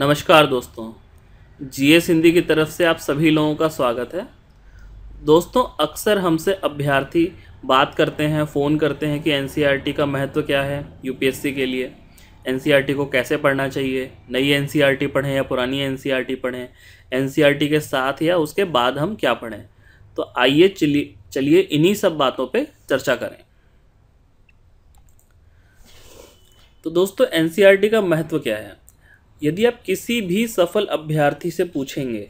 नमस्कार दोस्तों जीए हिंदी की तरफ से आप सभी लोगों का स्वागत है दोस्तों अक्सर हमसे अभ्यर्थी बात करते हैं फ़ोन करते हैं कि एनसीईआरटी e का महत्व क्या है यूपीएससी के लिए एनसीईआरटी e को कैसे पढ़ना चाहिए नई एनसीईआरटी e पढ़ें या पुरानी एनसीईआरटी पढ़ें एनसीईआरटी के साथ या उसके बाद हम क्या पढ़ें तो आइए चलिए इन्हीं सब बातों पर चर्चा करें तो दोस्तों एनसीईआरटी का महत्व क्या है यदि आप किसी भी सफल अभ्यर्थी से पूछेंगे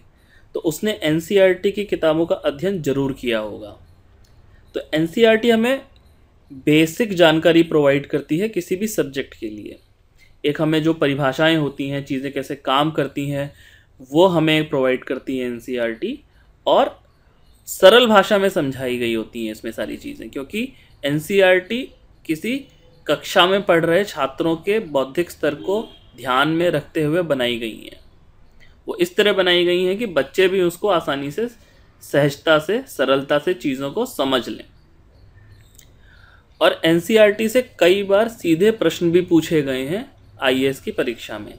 तो उसने एन e की किताबों का अध्ययन जरूर किया होगा तो एन e हमें बेसिक जानकारी प्रोवाइड करती है किसी भी सब्जेक्ट के लिए एक हमें जो परिभाषाएं होती हैं चीज़ें कैसे काम करती हैं वो हमें प्रोवाइड करती है एन e और सरल भाषा में समझाई गई होती हैं इसमें सारी चीज़ें क्योंकि एन किसी कक्षा में पढ़ रहे छात्रों के बौद्धिक स्तर को ध्यान में रखते हुए बनाई गई हैं वो इस तरह बनाई गई हैं कि बच्चे भी उसको आसानी से सहजता से सरलता से चीज़ों को समझ लें और एन e से कई बार सीधे प्रश्न भी पूछे गए हैं आई की परीक्षा में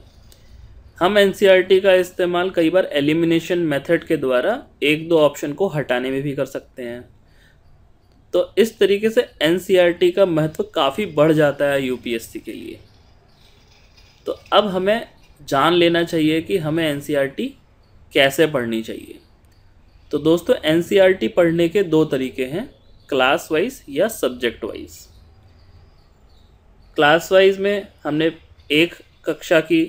हम एन e का इस्तेमाल कई बार एलिमिनेशन मेथड के द्वारा एक दो ऑप्शन को हटाने में भी कर सकते हैं तो इस तरीके से एन e का महत्व काफ़ी बढ़ जाता है यूपीएससी के लिए तो अब हमें जान लेना चाहिए कि हमें एन e कैसे पढ़नी चाहिए तो दोस्तों एन e पढ़ने के दो तरीके हैं क्लास वाइज या सब्जेक्ट वाइज क्लास वाइज में हमने एक कक्षा की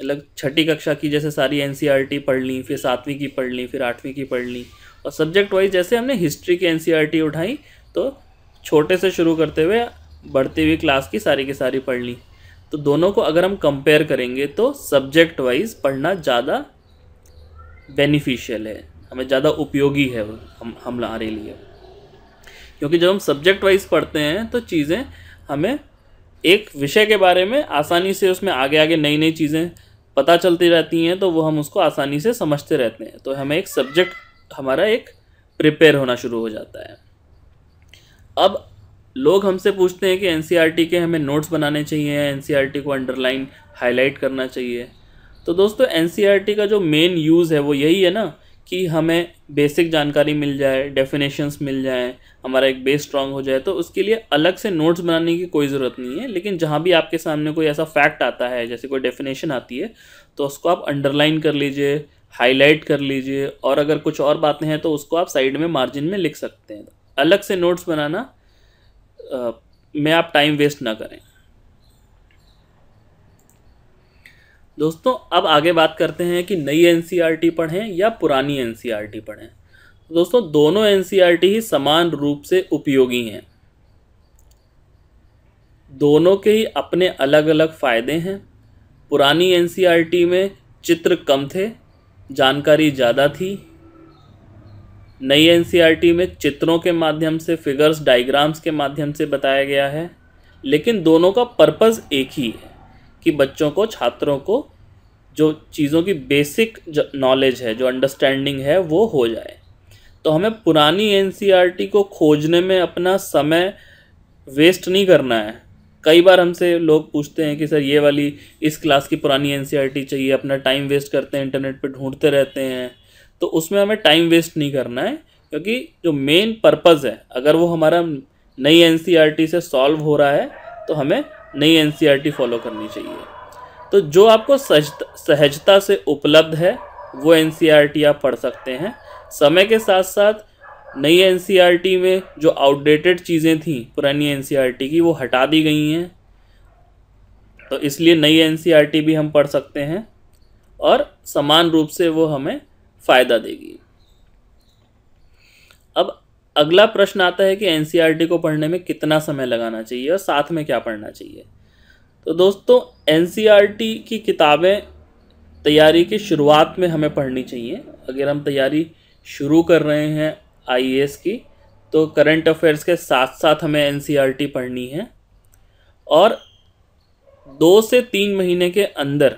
अलग छठी कक्षा की जैसे सारी एन e पढ़ ली फिर सातवीं की पढ़ ली फिर आठवीं की पढ़ ली और सब्जेक्ट वाइज जैसे हमने हिस्ट्री की एन उठाई तो छोटे से शुरू करते हुए बढ़ती हुई क्लास की सारी की सारी पढ़ ली तो दोनों को अगर हम कंपेयर करेंगे तो सब्जेक्ट वाइज पढ़ना ज़्यादा बेनिफिशियल है हमें ज़्यादा उपयोगी है हम हमारे लिए क्योंकि जब हम सब्जेक्ट वाइज पढ़ते हैं तो चीज़ें हमें एक विषय के बारे में आसानी से उसमें आगे आगे नई नई चीज़ें पता चलती रहती हैं तो वो हम उसको आसानी से समझते रहते हैं तो हमें एक सब्जेक्ट हमारा एक प्रिपेयर होना शुरू हो जाता है अब लोग हमसे पूछते हैं कि एन e के हमें नोट्स बनाने चाहिए एन e को अंडरलाइन हाईलाइट करना चाहिए तो दोस्तों एन e का जो मेन यूज़ है वो यही है ना कि हमें बेसिक जानकारी मिल जाए डेफिनेशंस मिल जाए हमारा एक बेस स्ट्रांग हो जाए तो उसके लिए अलग से नोट्स बनाने की कोई ज़रूरत नहीं है लेकिन जहाँ भी आपके सामने कोई ऐसा फैक्ट आता है जैसे कोई डेफिनेशन आती है तो उसको आप अंडरलाइन कर लीजिए हाईलाइट कर लीजिए और अगर कुछ और बातें हैं तो उसको आप साइड में मार्जिन में लिख सकते हैं अलग से नोट्स बनाना में आप टाइम वेस्ट ना करें दोस्तों अब आगे बात करते हैं कि नई एन e पढ़ें या पुरानी एन e पढ़ें तो दोस्तों दोनों एन e ही समान रूप से उपयोगी हैं दोनों के ही अपने अलग अलग फ़ायदे हैं पुरानी एन में चित्र कम थे जानकारी ज़्यादा थी नई एन e में चित्रों के माध्यम से फिगर्स डायग्राम्स के माध्यम से बताया गया है लेकिन दोनों का पर्पज़ एक ही है कि बच्चों को छात्रों को जो चीज़ों की बेसिक नॉलेज है जो अंडरस्टैंडिंग है वो हो जाए तो हमें पुरानी एन e को खोजने में अपना समय वेस्ट नहीं करना है कई बार हमसे लोग पूछते हैं कि सर ये वाली इस क्लास की पुरानी एन e चाहिए अपना टाइम वेस्ट करते हैं इंटरनेट पर ढूंढते रहते हैं तो उसमें हमें टाइम वेस्ट नहीं करना है क्योंकि जो मेन पर्पज़ है अगर वो हमारा नई एन e से सॉल्व हो रहा है तो हमें नई एन फॉलो e करनी चाहिए तो जो आपको सहजता से उपलब्ध है वो एन e आप पढ़ सकते हैं समय के साथ साथ नई एन में जो आउटडेटेड चीज़ें थीं पुरानी एन की वो हटा दी गई हैं तो इसलिए नई एन भी हम पढ़ सकते हैं और समान रूप से वो हमें फ़ायदा देगी अब अगला प्रश्न आता है कि एन e को पढ़ने में कितना समय लगाना चाहिए और साथ में क्या पढ़ना चाहिए तो दोस्तों एन e की किताबें तैयारी की शुरुआत में हमें पढ़नी चाहिए अगर हम तैयारी शुरू कर रहे हैं आई की तो करंट अफेयर्स के साथ साथ हमें एन e पढ़नी है और दो से तीन महीने के अंदर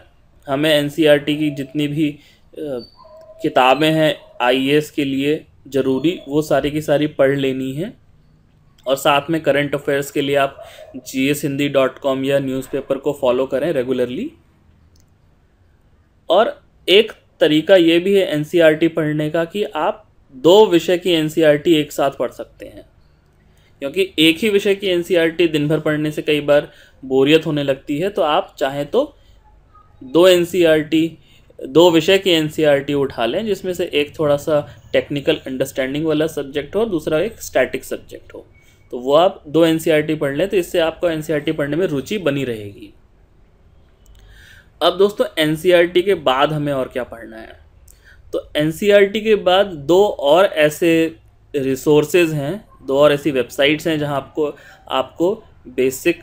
हमें एन की जितनी भी किताबें हैं आई के लिए ज़रूरी वो सारी की सारी पढ़ लेनी है और साथ में करंट अफेयर्स के लिए आप G S Hindi dot com या न्यूज़पेपर को फॉलो करें रेगुलरली और एक तरीका ये भी है एन e पढ़ने का कि आप दो विषय की एन e एक साथ पढ़ सकते हैं क्योंकि एक ही विषय की एन e दिन भर पढ़ने से कई बार बोरियत होने लगती है तो आप चाहें तो दो एन दो विषय की एन e उठा लें जिसमें से एक थोड़ा सा टेक्निकल अंडरस्टैंडिंग वाला सब्जेक्ट हो और दूसरा एक स्टैटिक सब्जेक्ट हो तो वो आप दो एन e पढ़ लें तो इससे आपको एन e पढ़ने में रुचि बनी रहेगी अब दोस्तों एन के बाद हमें और क्या पढ़ना है तो एन के बाद दो और ऐसे रिसोर्सेज हैं दो और ऐसी वेबसाइट्स हैं जहाँ आपको आपको बेसिक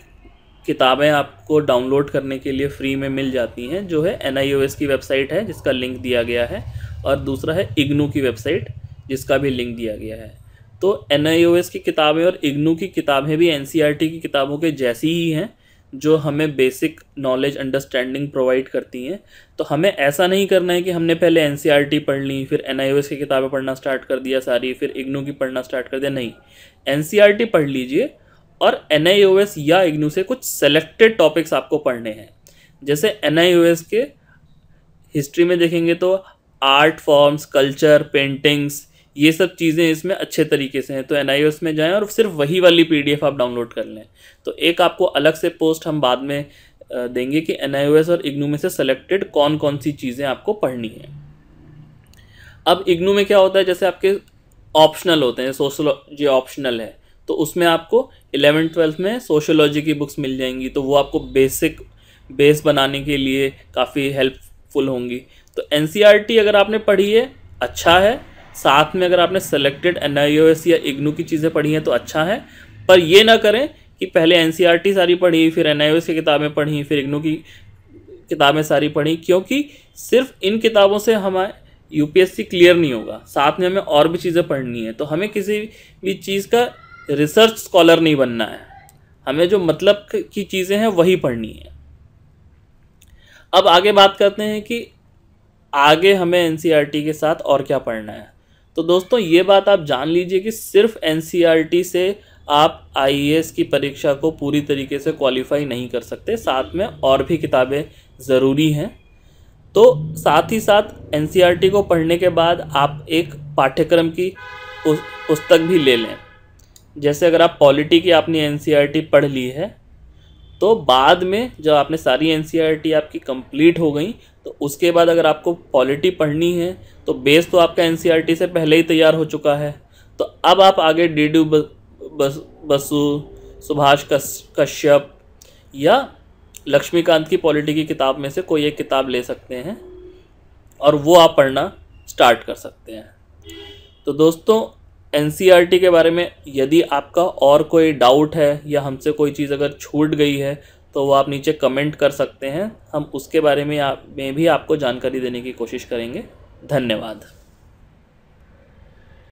किताबें आपको डाउनलोड करने के लिए फ्री में मिल जाती हैं जो है एन की वेबसाइट है जिसका लिंक दिया गया है और दूसरा है इग्नू की वेबसाइट जिसका भी लिंक दिया गया है तो एन की किताबें और इग्नू की किताबें भी एन e की किताबों के जैसी ही हैं जो हमें बेसिक नॉलेज अंडरस्टैंडिंग प्रोवाइड करती हैं तो हमें ऐसा नहीं करना है कि हमने पहले एन e पढ़ ली फिर एन की किताबें पढ़ना स्टार्ट कर दिया सारी फिर इग्नू की पढ़ना स्टार्ट कर दिया नहीं एन e पढ़ लीजिए और एन या इग्नू से कुछ सेलेक्टेड टॉपिक्स आपको पढ़ने हैं जैसे एन के हिस्ट्री में देखेंगे तो आर्ट फॉर्म्स कल्चर पेंटिंग्स ये सब चीज़ें इसमें अच्छे तरीके से हैं तो एन में जाएं और सिर्फ वही वाली पी आप डाउनलोड कर लें तो एक आपको अलग से पोस्ट हम बाद में देंगे कि एन और इग्नू में से सेलेक्टेड कौन कौन सी चीज़ें आपको पढ़नी हैं अब इग्नू में क्या होता है जैसे आपके ऑप्शनल होते हैं सोशल जो ऑप्शनल है तो उसमें आपको इलेवन ट्वेल्थ में सोशोलॉजी की बुक्स मिल जाएंगी तो वो आपको बेसिक बेस बनाने के लिए काफ़ी हेल्पफुल होंगी तो एन e अगर आपने पढ़ी है अच्छा है साथ में अगर आपने सेलेक्टेड एन या इग्नू की चीज़ें पढ़ी हैं तो अच्छा है पर ये ना करें कि पहले एन e सारी पढ़ी फिर एन की किताबें पढ़ी फिर इग्नू की किताबें सारी पढ़ी क्योंकि सिर्फ इन किताबों से हमारे यू क्लियर नहीं होगा साथ में हमें और भी चीज़ें पढ़नी है तो हमें किसी भी चीज़ का रिसर्च स्कॉलर नहीं बनना है हमें जो मतलब की चीज़ें हैं वही पढ़नी है अब आगे बात करते हैं कि आगे हमें एन e के साथ और क्या पढ़ना है तो दोस्तों ये बात आप जान लीजिए कि सिर्फ एन e से आप आई e की परीक्षा को पूरी तरीके से क्वालिफाई नहीं कर सकते साथ में और भी किताबें ज़रूरी हैं तो साथ ही साथ एन को पढ़ने के बाद आप एक पाठ्यक्रम की पुस्तक भी ले लें जैसे अगर आप पॉलिटी की आपने एन e पढ़ ली है तो बाद में जब आपने सारी एन e आपकी कंप्लीट हो गई तो उसके बाद अगर आपको पॉलिटी पढ़नी है तो बेस तो आपका एन e से पहले ही तैयार हो चुका है तो अब आप आगे डी डी बस बसु सुभाष कश्यप या लक्ष्मीकांत की पॉलिटी की किताब में से कोई एक किताब ले सकते हैं और वो आप पढ़ना स्टार्ट कर सकते हैं तो दोस्तों एन के बारे में यदि आपका और कोई डाउट है या हमसे कोई चीज़ अगर छूट गई है तो वो आप नीचे कमेंट कर सकते हैं हम उसके बारे में आप में भी आपको जानकारी देने की कोशिश करेंगे धन्यवाद